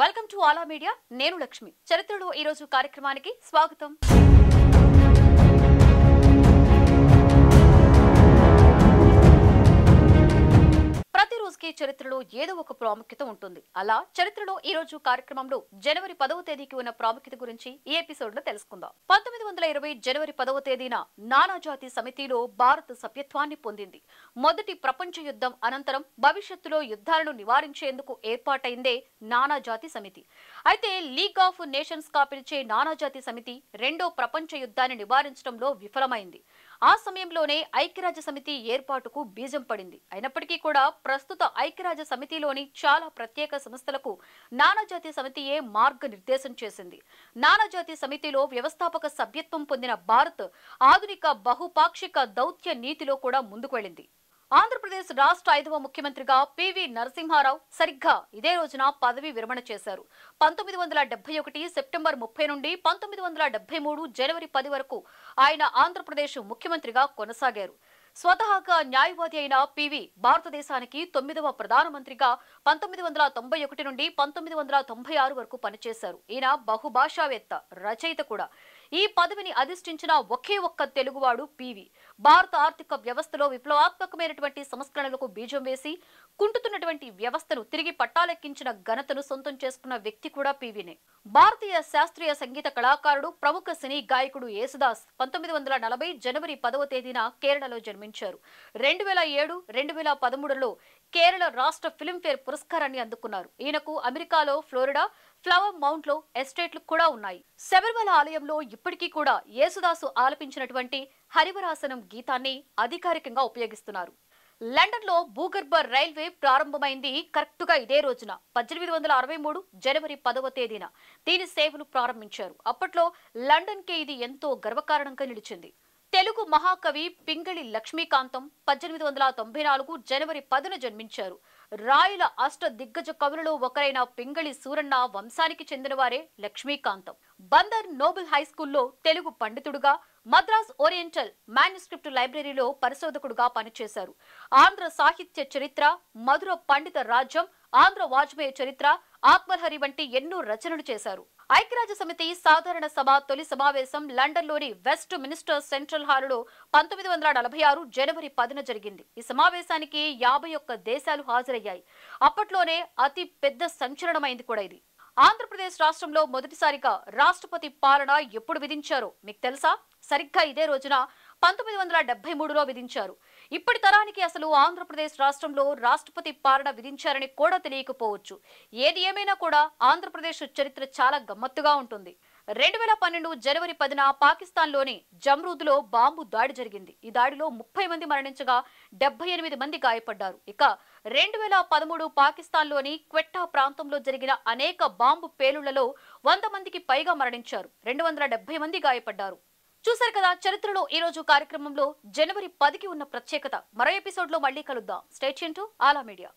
welcome to ఆలా media నేను లక్ష్మి చరిత్రలో ఈరోజు కార్యక్రమానికి స్వాగతం ఏదో ఒక ప్రాముఖ్యత ఉంటుంది అలా చరిత్రలో ఈ రోజు కార్యక్రమంలో జనవరి పదవ తేదీకి ఉన్న ప్రాముఖ్యత గురించి ఈ ఎపిసోడ్ లో తెలుసుకుందాం పంతొమ్మిది వందల ఇరవై జనవరి పదవ తేదీన నానాజాతి సమితిలో భారత సభ్యత్వాన్ని పొందింది మొదటి ప్రపంచ యుద్ధం అనంతరం భవిష్యత్తులో యుద్ధాలను నివారించేందుకు ఏర్పాటైందే నానాజాతి సమితి అయితే లీగ్ ఆఫ్ నేషన్స్ గా పిలిచే నానాజాతి సమితి రెండో ప్రపంచ యుద్ధాన్ని నివారించడంలో విఫలమైంది ఆ సమయంలోనే ఐక్యరాజ్య సమితి ఏర్పాటుకు బీజం పడింది అయినప్పటికీ కూడా ప్రస్తుత ఐక్యరాజ్య సమితిలోని చాలా ప్రత్యేక సంస్థలకు నానాజాతి సమితియే మార్గనిర్దేశం చేసింది నానాజాతి సమితిలో వ్యవస్థాపక సభ్యత్వం పొందిన భారత్ ఆధునిక బహుపాక్షిక దౌత్య నీతిలో కూడా ముందుకు వెళ్ళింది ఆంధ్రప్రదేశ్ రాష్ట్ర ఐదవ ముఖ్యమంత్రిగా పివి నరసింహారావు సరిగ్గా ఇదే రోజున పదవి విరమణ చేశారు పంతొమ్మిది వందల డెబ్బై ఒకటి సెప్టెంబర్ ముప్పై నుండి పంతొమ్మిది వందల డెబ్బై మూడు జనవరి పది వరకు ఆయన ఆంధ్రప్రదేశ్ ముఖ్యమంత్రిగా కొనసాగారు స్వతహాగా న్యాయవాది అయిన పివి భారతదేశానికి తొమ్మిదవ ప్రధానమంత్రిగా పంతొమ్మిది వందల తొంభై ఒకటి నుండి పంతొమ్మిది వందల తొంభై ఆరు వరకు పనిచేశారు ఈయన బహుభాషావేత్త రచయిత కూడా ఈ పదవిని అధిష్ఠించిన ఒకే ఒక్క తెలుగువాడు పివి భారత ఆర్థిక వ్యవస్థలో విప్లవాత్మకమైనటువంటి సంస్కరణలకు బీజం వేసి కుంటుతున్నటువంటి వ్యవస్థను తిరిగి పట్టాలెక్కించిన ఘనతను సొంతం చేసుకున్న వ్యక్తి కూడా పివినే భారతీయ శాస్త్రీయ సంగీత కళాకారుడు ప్రముఖ సినీ గాయకుడు యేసుదాస్ పంతొమ్మిది వందల నలభై జనవరి పదవ తేదీన కేరళలో జన్మించారు రెండు వేల ఏడు రెండు వేల పదమూడులో కేరళ రాష్ట్ర ఫిల్మ్ఫేర్ పురస్కారాన్ని అందుకున్నారు ఈయనకు అమెరికాలో ఫ్లోరిడా ఫ్లవర్ మౌంట్ లో ఎస్టేట్లు కూడా ఉన్నాయి శబరిమల ఆలయంలో ఇప్పటికీ కూడా యేసుదాసు ఆలపించినటువంటి హరివరాసనం గీతాన్ని అధికారికంగా ఉపయోగిస్తున్నారు లండన్ లో భూగర్భ రైల్వే ప్రారంభమైంది కరెక్ట్ గా ఇదే రోజున పద్దెనిమిది వందల అరవై మూడు జనవరి పదవ తేదీన దీని సేవలు ప్రారంభించారు అప్పట్లో లండన్ కే ఇది ఎంతో గర్వకారణంగా నిలిచింది తెలుగు మహాకవి పింగళి లక్ష్మీకాంతం పద్దెనిమిది వందల తొంభై నాలుగు జనవరి పదున జన్మించారు రాయల అష్ట దిగ్గజ కవులలో ఒకరైన పింగళి సూరన్న వంశానికి చెందినవారే లక్ష్మీకాంతం బందర్ నోబెల్ హై స్కూల్లో తెలుగు పండితుడుగా మద్రాస్ ఓరియంటల్ మాన్యుస్క్రిప్ట్ లైబ్రరీలో పరిశోధకుడుగా పనిచేశారు ఆంధ్ర సాహిత్య చరిత్ర మధుర పండిత రాజ్యం ఆంధ్ర వాజ్పేయ చరిత్ర ఆత్మహరి వంటి ఎన్నో రచనలు చేశారు ఐక్యరాజ్య సమితి సాధారణ సభ తొలి సమావేశం లండన్లోని వెస్ట్ మినిస్టర్ సెంట్రల్ హాలులో పంతొమ్మిది వందల నలభై ఆరు జనవరి పదిన జరిగింది ఈ సమావేశానికి యాభై ఒక్క దేశాలు హాజరయ్యాయి అప్పట్లోనే అతి పెద్ద సంచలనమైంది కూడా ఇది ఆంధ్రప్రదేశ్ రాష్ట్రంలో మొదటిసారిగా రాష్ట్రపతి పాలన ఎప్పుడు విధించారో మీకు తెలుసా సరిగ్గా ఇదే రోజున పంతొమ్మిది వందల డెబ్బై మూడులో విధించారు ఇప్పటి తరానికి అసలు ఆంధ్రప్రదేశ్ రాష్ట్రంలో రాష్ట్రపతి పాలన విధించారని కూడా తెలియకపోవచ్చు ఏది ఏమైనా కూడా ఆంధ్రప్రదేశ్ చరిత్ర చాలా గమ్మత్తుగా ఉంటుంది రెండు వేల పన్నెండు జనవరి పదిన పాకిస్తాన్లోని జమ్రూద్లో బాంబు దాడి జరిగింది ఈ దాడిలో ముప్పై మంది మరణించగా డెబ్బై ఎనిమిది మంది గాయపడ్డారు ఇక రెండు వేల పదమూడు పాకిస్తాన్లోని క్వెట్టా ప్రాంతంలో జరిగిన అనేక బాంబు పేలుళ్లలో వంద మందికి పైగా మరణించారు రెండు వందల మంది గాయపడ్డారు చూశారు కదా చరిత్రలో ఈ రోజు కార్యక్రమంలో జనవరి పదికి ఉన్న ప్రత్యేకత మరో ఎపిసోడ్ లో మళ్ళీ కలుద్దాం స్టేట్ ఆలా మీడియా